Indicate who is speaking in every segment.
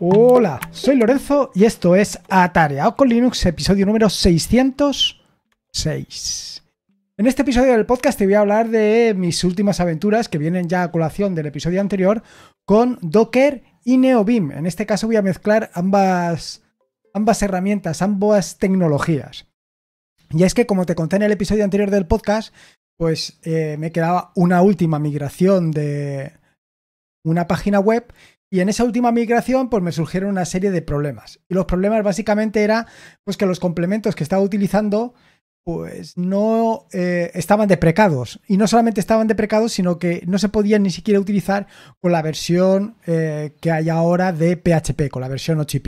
Speaker 1: Hola, soy Lorenzo y esto es Atareado con Linux, episodio número 606. En este episodio del podcast te voy a hablar de mis últimas aventuras que vienen ya a colación del episodio anterior con Docker y NeoBeam. En este caso voy a mezclar ambas, herramientas, ambas tecnologías. Y es que como te conté en el episodio anterior del podcast, pues eh, me quedaba una última migración de una página web y en esa última migración, pues me surgieron una serie de problemas. Y los problemas básicamente era, pues que los complementos que estaba utilizando, pues no eh, estaban deprecados. Y no solamente estaban deprecados, sino que no se podían ni siquiera utilizar con la versión eh, que hay ahora de PHP, con la versión 8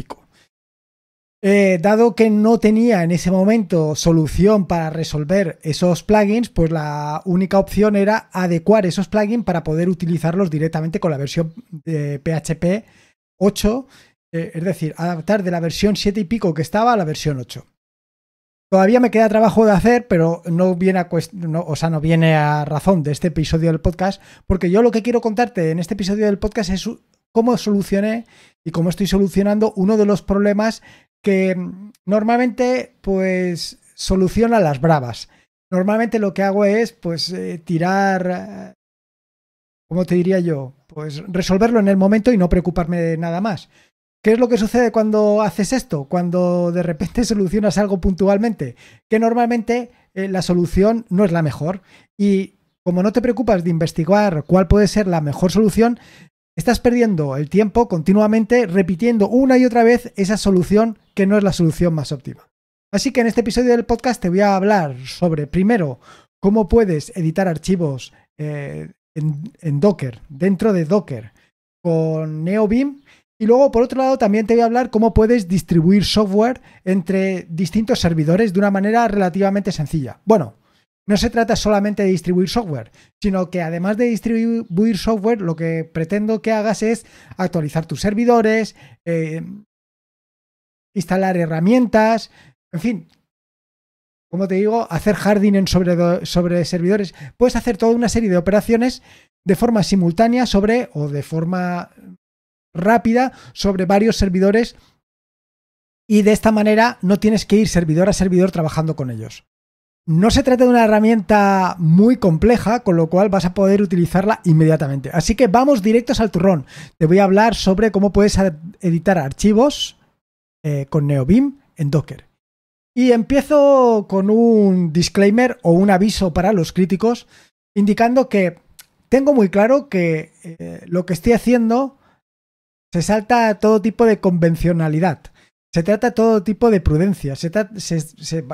Speaker 1: eh, dado que no tenía en ese momento solución para resolver esos plugins, pues la única opción era adecuar esos plugins para poder utilizarlos directamente con la versión de PHP 8, eh, es decir, adaptar de la versión 7 y pico que estaba a la versión 8. Todavía me queda trabajo de hacer, pero no viene a o no viene a razón de este episodio del podcast, porque yo lo que quiero contarte en este episodio del podcast es cómo solucioné y cómo estoy solucionando uno de los problemas que mm, normalmente pues soluciona las bravas. Normalmente lo que hago es pues eh, tirar, eh, ¿cómo te diría yo? Pues resolverlo en el momento y no preocuparme de nada más. ¿Qué es lo que sucede cuando haces esto? Cuando de repente solucionas algo puntualmente, que normalmente eh, la solución no es la mejor. Y como no te preocupas de investigar cuál puede ser la mejor solución, Estás perdiendo el tiempo continuamente repitiendo una y otra vez esa solución que no es la solución más óptima. Así que en este episodio del podcast te voy a hablar sobre, primero, cómo puedes editar archivos eh, en, Docker, dentro de Docker, con NeoBeam. Y luego, por otro lado, también te voy a hablar cómo puedes distribuir software entre distintos servidores de una manera relativamente sencilla. Bueno, no se trata solamente de distribuir software, sino que además de distribuir software, lo que pretendo que hagas es actualizar tus servidores, eh, instalar herramientas, en fin, como te digo, hacer hardening sobre, sobre servidores. Puedes hacer toda una serie de operaciones de forma simultánea sobre o de forma rápida sobre varios servidores y de esta manera no tienes que ir servidor a servidor trabajando con ellos. No se trata de una herramienta muy compleja, con lo cual vas a poder utilizarla inmediatamente. Así que vamos directos al turrón. Te voy a hablar sobre cómo puedes editar archivos eh, con NeoBeam en Docker. Y empiezo con un disclaimer o un aviso para los críticos, indicando que tengo muy claro que eh, lo que estoy haciendo se salta todo tipo de convencionalidad. Se trata todo tipo de prudencia. Se,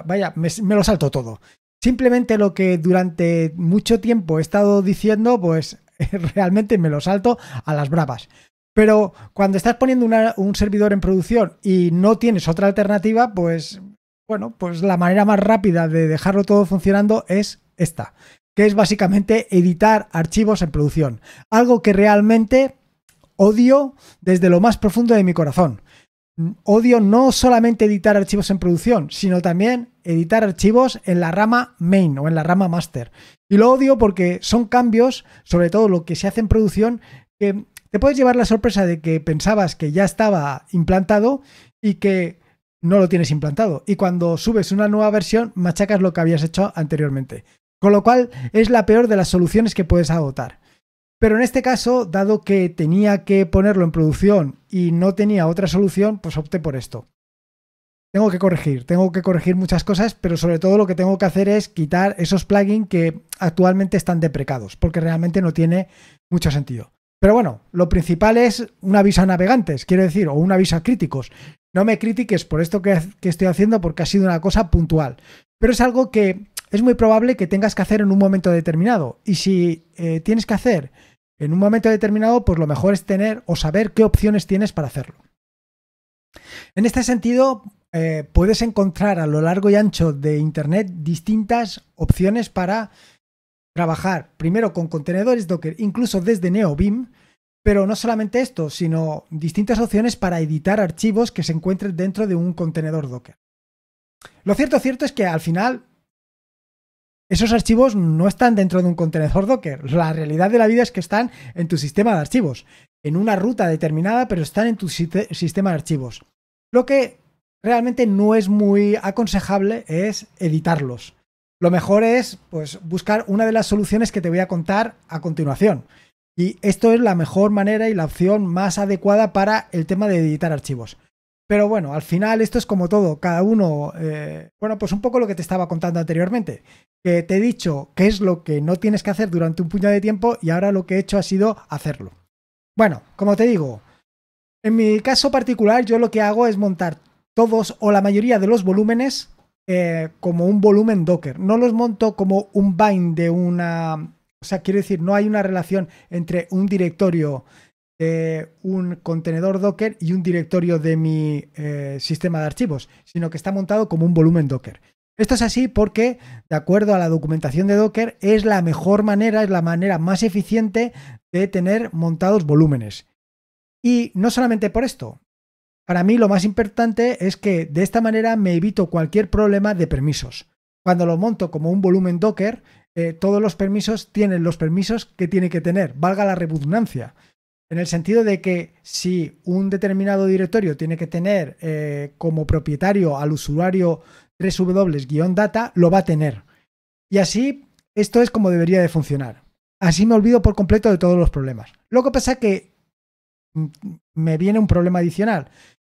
Speaker 1: vaya, me, lo salto todo. Simplemente lo que durante mucho tiempo he estado diciendo, pues realmente me lo salto a las bravas. Pero cuando estás poniendo un servidor en producción y no tienes otra alternativa, pues bueno, pues la manera más rápida de dejarlo todo funcionando es esta, que es básicamente editar archivos en producción. Algo que realmente odio desde lo más profundo de mi corazón odio no solamente editar archivos en producción, sino también editar archivos en la rama main o en la rama master. Y lo odio porque son cambios, sobre todo lo que se hace en producción, que te puedes llevar la sorpresa de que pensabas que ya estaba implantado y que no lo tienes implantado. Y cuando subes una nueva versión, machacas lo que habías hecho anteriormente. Con lo cual es la peor de las soluciones que puedes adoptar pero en este caso, dado que tenía que ponerlo en producción y no tenía otra solución, pues opté por esto. Tengo que corregir, tengo que corregir muchas cosas, pero sobre todo lo que tengo que hacer es quitar esos plugins que actualmente están deprecados, porque realmente no tiene mucho sentido. Pero bueno, lo principal es un aviso a navegantes, quiero decir, o un aviso a críticos. No me critiques por esto que, estoy haciendo porque ha sido una cosa puntual. Pero es algo que es muy probable que tengas que hacer en un momento determinado. Y si eh, tienes que hacer en un momento determinado, pues lo mejor es tener o saber qué opciones tienes para hacerlo. En este sentido, eh, puedes encontrar a lo largo y ancho de Internet distintas opciones para trabajar, primero con contenedores Docker, incluso desde NeoBeam, pero no solamente esto, sino distintas opciones para editar archivos que se encuentren dentro de un contenedor Docker. Lo cierto, cierto es que al final esos archivos no están dentro de un contenedor Docker. La realidad de la vida es que están en tu sistema de archivos, en una ruta determinada, pero están en tu sistema de archivos. Lo que realmente no es muy aconsejable es editarlos. Lo mejor es pues, buscar una de las soluciones que te voy a contar a continuación. Y esto es la mejor manera y la opción más adecuada para el tema de editar archivos. Pero bueno, al final esto es como todo, cada uno, eh, bueno, pues un poco lo que te estaba contando anteriormente, que te he dicho qué es lo que no tienes que hacer durante un puñado de tiempo y ahora lo que he hecho ha sido hacerlo. Bueno, como te digo, en mi caso particular yo lo que hago es montar todos o la mayoría de los volúmenes eh, como un volumen Docker, no los monto como un bind de una... O sea, quiero decir, no hay una relación entre un directorio de un contenedor Docker y un directorio de mi eh, sistema de archivos, sino que está montado como un volumen Docker. Esto es así porque, de acuerdo a la documentación de Docker, es la mejor manera, es la manera más eficiente de tener montados volúmenes. Y no solamente por esto. Para mí lo más importante es que de esta manera me evito cualquier problema de permisos. Cuando lo monto como un volumen Docker, eh, todos los permisos tienen los permisos que tiene que tener, valga la redundancia. En el sentido de que si un determinado directorio tiene que tener eh, como propietario al usuario 3w-data, lo va a tener. Y así, esto es como debería de funcionar. Así me olvido por completo de todos los problemas. Lo que pasa es que mm, me viene un problema adicional,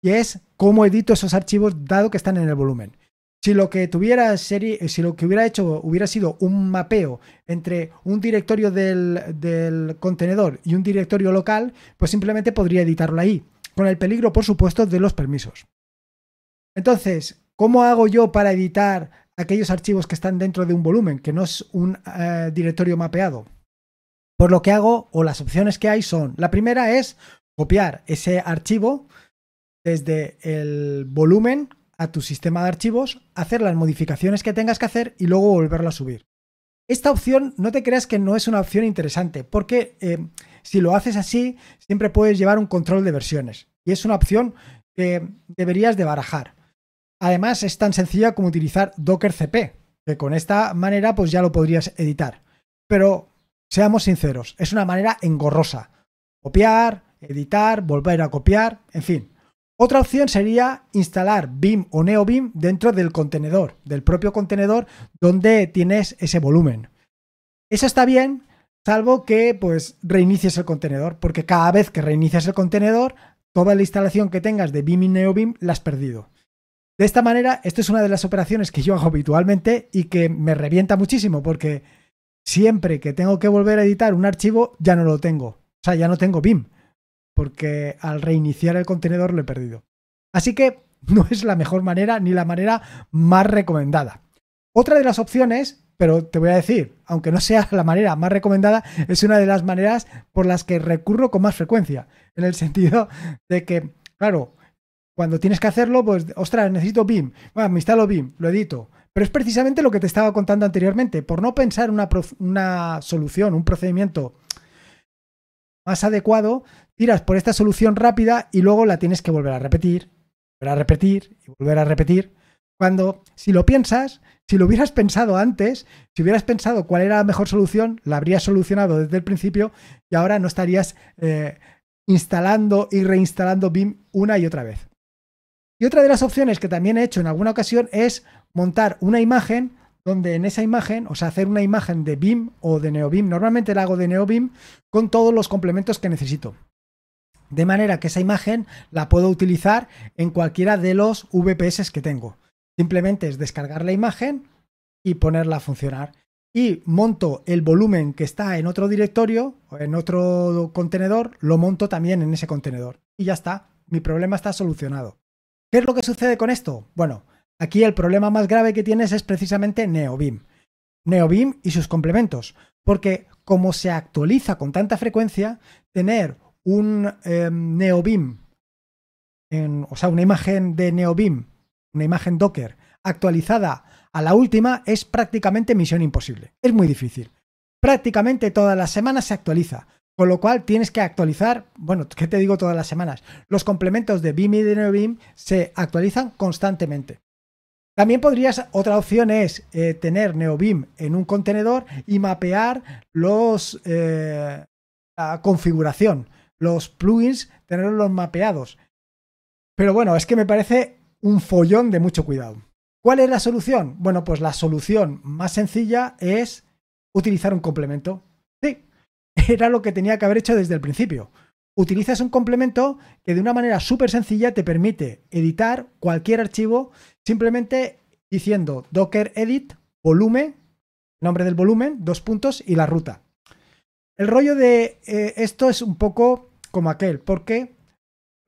Speaker 1: y es cómo edito esos archivos dado que están en el volumen. Si lo que tuviera eh, si lo que hubiera hecho hubiera sido un mapeo entre un directorio del, contenedor y un directorio local, pues simplemente podría editarlo ahí, con el peligro, por supuesto, de los permisos. Entonces, ¿cómo hago yo para editar aquellos archivos que están dentro de un volumen, que no es un eh, directorio mapeado? Por pues lo que hago, o las opciones que hay son, la primera es copiar ese archivo desde el volumen a tu sistema de archivos, hacer las modificaciones que tengas que hacer y luego volverlo a subir. Esta opción no te creas que no es una opción interesante, porque eh, si lo haces así, siempre puedes llevar un control de versiones. Y es una opción que deberías de barajar. Además, es tan sencilla como utilizar Docker CP, que con esta manera pues ya lo podrías editar. Pero seamos sinceros, es una manera engorrosa. Copiar, editar, volver a copiar, en fin, otra opción sería instalar BIM o NeoBIM dentro del contenedor, del propio contenedor donde tienes ese volumen. Eso está bien, salvo que pues reinicies el contenedor, porque cada vez que reinicias el contenedor, toda la instalación que tengas de BIM y NeoBIM la has perdido. De esta manera, esto es una de las operaciones que yo hago habitualmente y que me revienta muchísimo porque siempre que tengo que volver a editar un archivo ya no lo tengo. O sea, ya no tengo BIM porque al reiniciar el contenedor lo he perdido. Así que no es la mejor manera ni la manera más recomendada. Otra de las opciones, pero te voy a decir, aunque no sea la manera más recomendada, es una de las maneras por las que recurro con más frecuencia, en el sentido de que, claro, cuando tienes que hacerlo, pues, ostras, necesito BIM, bueno, me instalo BIM, lo edito. Pero es precisamente lo que te estaba contando anteriormente, por no pensar una, una solución, un procedimiento más adecuado, tiras por esta solución rápida y luego la tienes que volver a repetir, volver a repetir y volver a repetir. Cuando, si lo piensas, si lo hubieras pensado antes, si hubieras pensado cuál era la mejor solución, la habrías solucionado desde el principio y ahora no estarías eh, instalando y reinstalando BIM una y otra vez. Y otra de las opciones que también he hecho en alguna ocasión es montar una imagen donde en esa imagen, o sea, hacer una imagen de BIM o de NeoBIM, normalmente la hago de NeoBIM con todos los complementos que necesito. De manera que esa imagen la puedo utilizar en cualquiera de los VPS que tengo. Simplemente es descargar la imagen y ponerla a funcionar. Y monto el volumen que está en otro directorio o en otro contenedor, lo monto también en ese contenedor. Y ya está, mi problema está solucionado. ¿Qué es lo que sucede con esto? Bueno, Aquí el problema más grave que tienes es precisamente NeoBeam. NeoBeam y sus complementos. Porque como se actualiza con tanta frecuencia, tener un eh, em, NeoBeam, o sea, una imagen de NeoBeam, una imagen Docker actualizada a la última es prácticamente misión imposible. Es muy difícil. Prácticamente todas las semanas se actualiza. Con lo cual tienes que actualizar, bueno, ¿qué te digo todas las semanas? Los complementos de BIM y de NeoBIM se actualizan constantemente. También podrías, otra opción es eh, tener NeoBeam en un contenedor y mapear los, eh, la configuración, los plugins, tenerlos mapeados. Pero bueno, es que me parece un follón de mucho cuidado. ¿Cuál es la solución? Bueno, pues la solución más sencilla es utilizar un complemento. Sí, era lo que tenía que haber hecho desde el principio utilizas un complemento que de una manera súper sencilla te permite editar cualquier archivo simplemente diciendo docker edit volumen, nombre del volumen, dos puntos y la ruta. El rollo de eh, esto es un poco como aquel, porque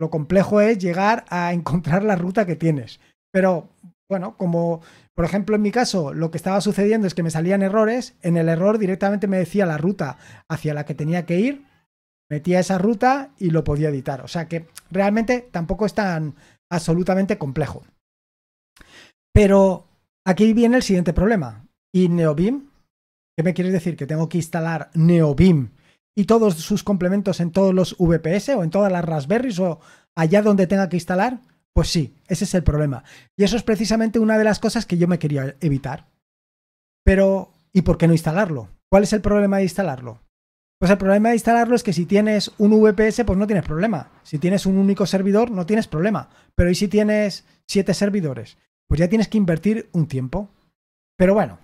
Speaker 1: lo complejo es llegar a encontrar la ruta que tienes. Pero bueno, como por ejemplo en mi caso lo que estaba sucediendo es que me salían errores, en el error directamente me decía la ruta hacia la que tenía que ir metía esa ruta y lo podía editar. O sea que realmente tampoco es tan absolutamente complejo. Pero aquí viene el siguiente problema. ¿Y NeoBim, ¿Qué me quieres decir? ¿Que tengo que instalar Neobim y todos sus complementos en todos los VPS o en todas las Raspberries o allá donde tenga que instalar? Pues sí, ese es el problema. Y eso es precisamente una de las cosas que yo me quería evitar. Pero, ¿y por qué no instalarlo? ¿Cuál es el problema de instalarlo? Pues el problema de instalarlo es que si tienes un VPS, pues no tienes problema. Si tienes un único servidor, no tienes problema. Pero ¿y si tienes siete servidores? Pues ya tienes que invertir un tiempo. Pero bueno,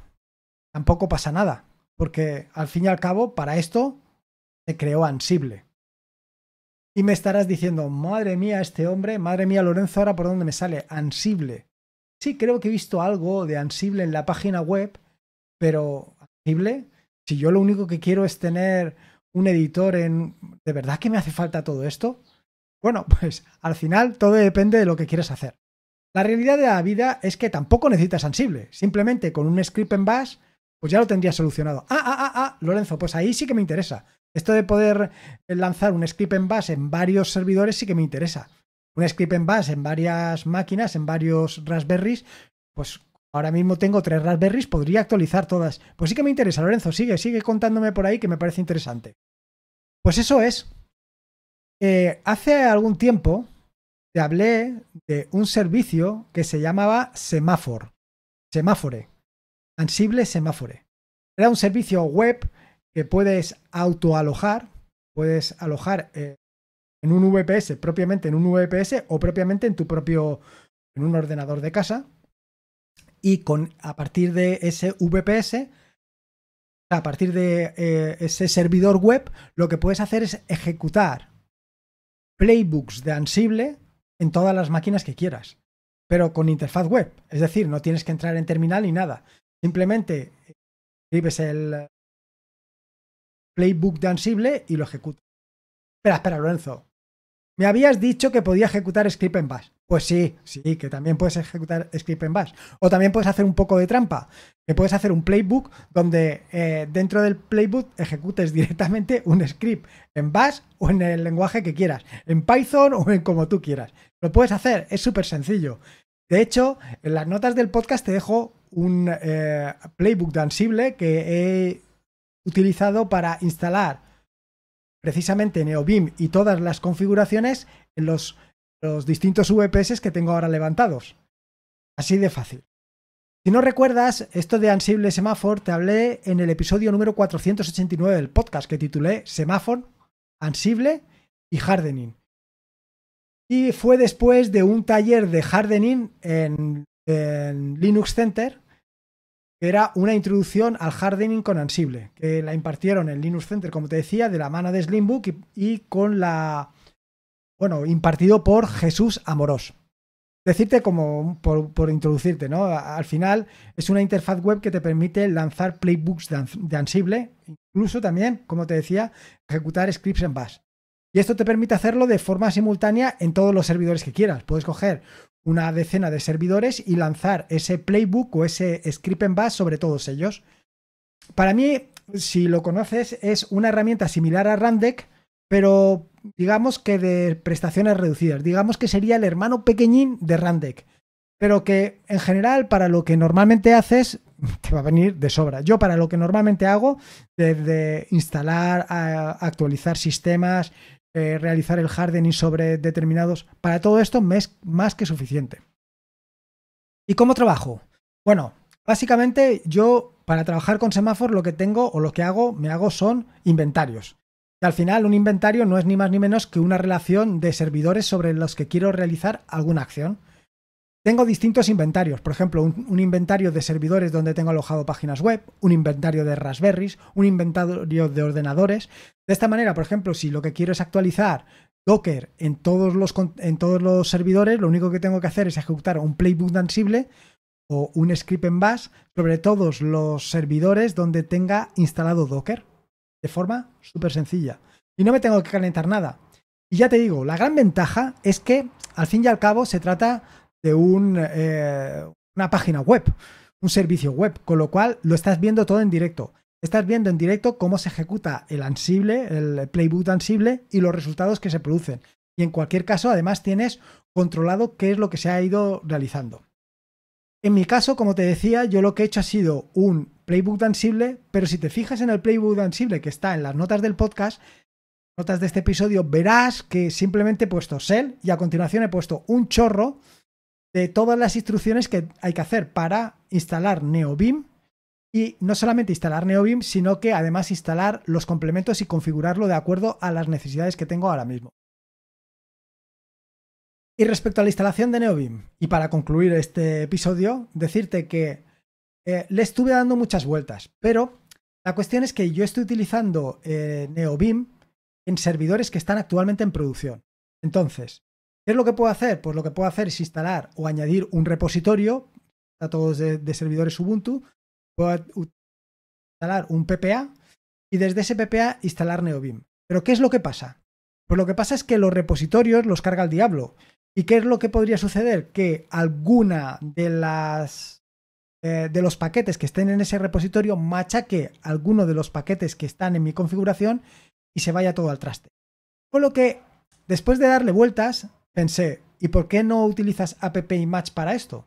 Speaker 1: tampoco pasa nada, porque al fin y al cabo, para esto se creó Ansible. Y me estarás diciendo, madre mía, este hombre, madre mía, Lorenzo, ahora por dónde me sale, Ansible. Sí, creo que he visto algo de Ansible en la página web, pero Ansible si yo lo único que quiero es tener un editor en... ¿De verdad que me hace falta todo esto? Bueno, pues al final todo depende de lo que quieres hacer. La realidad de la vida es que tampoco necesitas Ansible. Simplemente con un script en bash, pues ya lo tendrías solucionado. Ah, ah, ah, ah, Lorenzo, pues ahí sí que me interesa. Esto de poder eh, lanzar un script en bash en varios servidores sí que me interesa. Un script en bash en varias máquinas, en varios raspberries, pues Ahora mismo tengo tres Raspberries, podría actualizar todas. Pues sí que me interesa, Lorenzo, sigue, sigue contándome por ahí que me parece interesante. Pues eso es. Eh, hace algún tiempo te hablé de un servicio que se llamaba Semáfor. Semáfore. Ansible Semáfore. Era un servicio web que puedes autoalojar, puedes alojar eh, en un VPS, propiamente en un VPS o propiamente en tu propio, en un ordenador de casa y con, a partir de ese VPS, a partir de eh, ese servidor web, lo que puedes hacer es ejecutar playbooks de Ansible en todas las máquinas que quieras, pero con interfaz web. Es decir, no tienes que entrar en terminal ni nada. Simplemente escribes el playbook de Ansible y lo ejecutas. Espera, espera, Lorenzo. Me habías dicho que podía ejecutar script en bash. Pues sí, sí, que también puedes ejecutar script en bash. O también puedes hacer un poco de trampa, que puedes hacer un playbook donde eh, dentro del playbook ejecutes directamente un script en bash o en el lenguaje que quieras, en Python o en como tú quieras. Lo puedes hacer, es súper sencillo. De hecho, en las notas del podcast te dejo un eh, playbook de que he utilizado para instalar precisamente NeoBim y todas las configuraciones en los, distintos VPS que tengo ahora levantados. Así de fácil. Si no recuerdas, esto de Ansible Semaphore te hablé en el episodio número 489 del podcast que titulé Semaphore, Ansible y Hardening. Y fue después de un taller de Hardening en Linux Center que era una introducción al hardening con Ansible, que la impartieron en Linux Center, como te decía, de la mano de Slimbook y, y con la. Bueno, impartido por Jesús Amorós. Decirte como por, por, introducirte, ¿no? Al final es una interfaz web que te permite lanzar playbooks de Ansible, incluso también, como te decía, ejecutar scripts en bash. Y esto te permite hacerlo de forma simultánea en todos los servidores que quieras. Puedes coger una decena de servidores y lanzar ese playbook o ese script en bash sobre todos ellos. Para mí, si lo conoces, es una herramienta similar a Randec, pero digamos que de prestaciones reducidas. Digamos que sería el hermano pequeñín de Randec, pero que en general para lo que normalmente haces te va a venir de sobra. Yo para lo que normalmente hago, desde instalar, actualizar sistemas, eh, realizar el hardening sobre determinados. Para todo esto me es más que suficiente. ¿Y cómo trabajo? Bueno, básicamente yo para trabajar con semáforos lo que tengo o lo que hago, me hago son inventarios. Y al final un inventario no es ni más ni menos que una relación de servidores sobre los que quiero realizar alguna acción. Tengo distintos inventarios, por ejemplo, un, inventario de servidores donde tengo alojado páginas web, un inventario de Raspberries, un inventario de ordenadores. De esta manera, por ejemplo, si lo que quiero es actualizar Docker en todos los, en todos los servidores, lo único que tengo que hacer es ejecutar un playbook ansible o un script en bash sobre todos los servidores donde tenga instalado Docker. De forma súper sencilla. Y no me tengo que calentar nada. Y ya te digo, la gran ventaja es que, al fin y al cabo, se trata de eh, una página web, un servicio web, con lo cual lo estás viendo todo en directo. Estás viendo en directo cómo se ejecuta el Ansible, el playbook Ansible y los resultados que se producen. Y en cualquier caso, además tienes controlado qué es lo que se ha ido realizando. En mi caso, como te decía, yo lo que he hecho ha sido un playbook Ansible, pero si te fijas en el playbook Ansible que está en las notas del podcast, notas de este episodio, verás que simplemente he puesto sell y a continuación he puesto un chorro de todas las instrucciones que hay que hacer para instalar NeoBIM Y no solamente instalar NeoBIM sino que además instalar los complementos y configurarlo de acuerdo a las necesidades que tengo ahora mismo. Y respecto a la instalación de NeoBeam, y para concluir este episodio, decirte que eh, le estuve dando muchas vueltas, pero la cuestión es que yo estoy utilizando eh, NeoBIM en servidores que están actualmente en producción. Entonces, ¿Qué es lo que puedo hacer? Pues lo que puedo hacer es instalar o añadir un repositorio, datos de, de servidores Ubuntu, puedo instalar un PPA y desde ese PPA instalar Neobim. Pero ¿qué es lo que pasa? Pues lo que pasa es que los repositorios los carga el diablo. ¿Y qué es lo que podría suceder? Que alguna de las eh, de los paquetes que estén en ese repositorio machaque alguno de los paquetes que están en mi configuración y se vaya todo al traste. Con lo que, después de darle vueltas, Pensé, ¿y por qué no utilizas App para esto?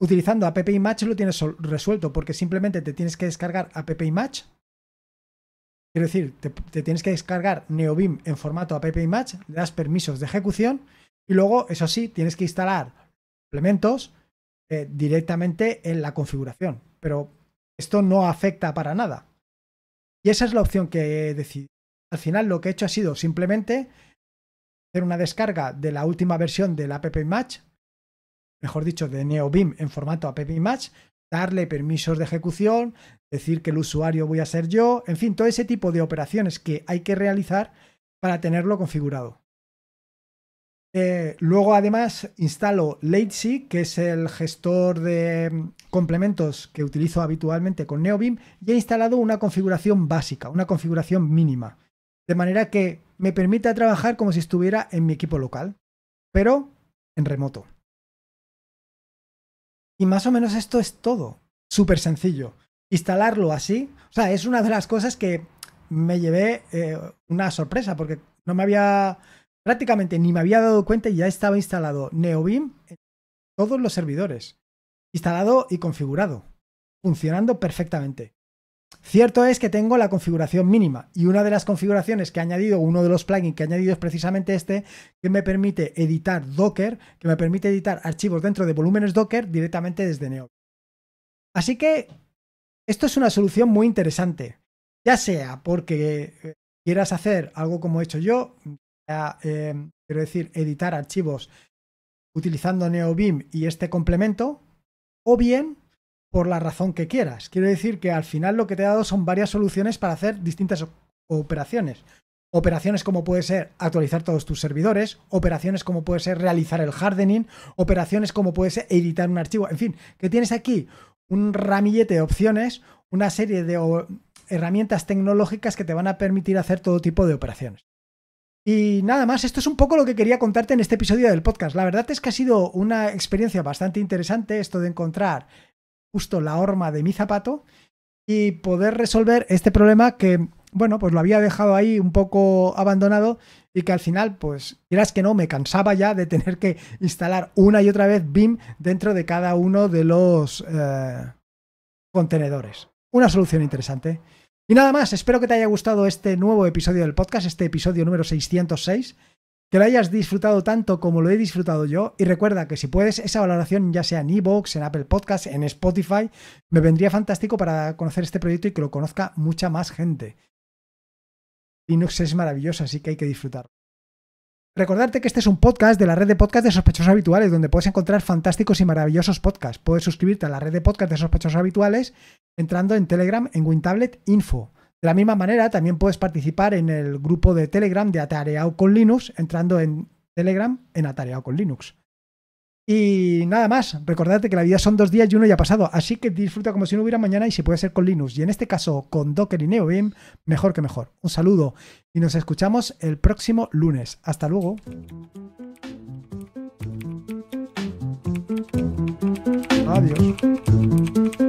Speaker 1: Utilizando App lo tienes resuelto porque simplemente te tienes que descargar App Image. Quiero decir, te, tienes que descargar NeoBIM en formato App le das permisos de ejecución y luego, eso sí, tienes que instalar elementos eh, directamente en la configuración. Pero esto no afecta para nada. Y esa es la opción que he decidido. Al final lo que he hecho ha sido simplemente hacer una descarga de la última versión del app image, mejor dicho, de neobim en formato app image, darle permisos de ejecución, decir que el usuario voy a ser yo, en fin, todo ese tipo de operaciones que hay que realizar para tenerlo configurado. Eh, luego además instalo Lazy, que es el gestor de mm, complementos que utilizo habitualmente con NeoBeam, y he instalado una configuración básica, una configuración mínima. De manera que me permite trabajar como si estuviera en mi equipo local, pero en remoto. Y más o menos esto es todo. Súper sencillo. Instalarlo así, o sea, es una de las cosas que me llevé eh, una sorpresa porque no me había prácticamente ni me había dado cuenta y ya estaba instalado NeoBeam en todos los servidores. Instalado y configurado. Funcionando perfectamente. Cierto es que tengo la configuración mínima y una de las configuraciones que he añadido, uno de los plugins que he añadido es precisamente este que me permite editar Docker, que me permite editar archivos dentro de volúmenes Docker directamente desde Neo. Así que esto es una solución muy interesante, ya sea porque eh, quieras hacer algo como he hecho yo, eh, quiero decir, editar archivos utilizando NeoBeam y este complemento, o bien por la razón que quieras. Quiero decir que al final lo que te he dado son varias soluciones para hacer distintas operaciones. Operaciones como puede ser actualizar todos tus servidores, operaciones como puede ser realizar el hardening, operaciones como puede ser editar un archivo, en fin, que tienes aquí un ramillete de opciones, una serie de herramientas tecnológicas que te van a permitir hacer todo tipo de operaciones. Y nada más, esto es un poco lo que quería contarte en este episodio del podcast. La verdad es que ha sido una experiencia bastante interesante esto de encontrar justo la horma de mi zapato y poder resolver este problema que, bueno, pues lo había dejado ahí un poco abandonado y que al final, pues, quieras que no, me cansaba ya de tener que instalar una y otra vez BIM dentro de cada uno de los eh, contenedores. Una solución interesante. Y nada más, espero que te haya gustado este nuevo episodio del podcast, este episodio número 606 que lo hayas disfrutado tanto como lo he disfrutado yo. Y recuerda que si puedes, esa valoración, ya sea en Evox, en Apple Podcasts, en Spotify, me vendría fantástico para conocer este proyecto y que lo conozca mucha más gente. Linux es maravilloso, así que hay que disfrutarlo. Recordarte que este es un podcast de la red de podcast de sospechosos habituales, donde puedes encontrar fantásticos y maravillosos podcasts. Puedes suscribirte a la red de podcast de sospechosos habituales entrando en Telegram en WinTablet Info. De la misma manera, también puedes participar en el grupo de Telegram de Atareado con Linux, entrando en Telegram en Atareado con Linux. Y nada más, recordarte que la vida son dos días y uno ya ha pasado, así que disfruta como si no hubiera mañana y si puede ser con Linux, y en este caso con Docker y NeoBeam, mejor que mejor. Un saludo y nos escuchamos el próximo lunes. Hasta luego. Adiós.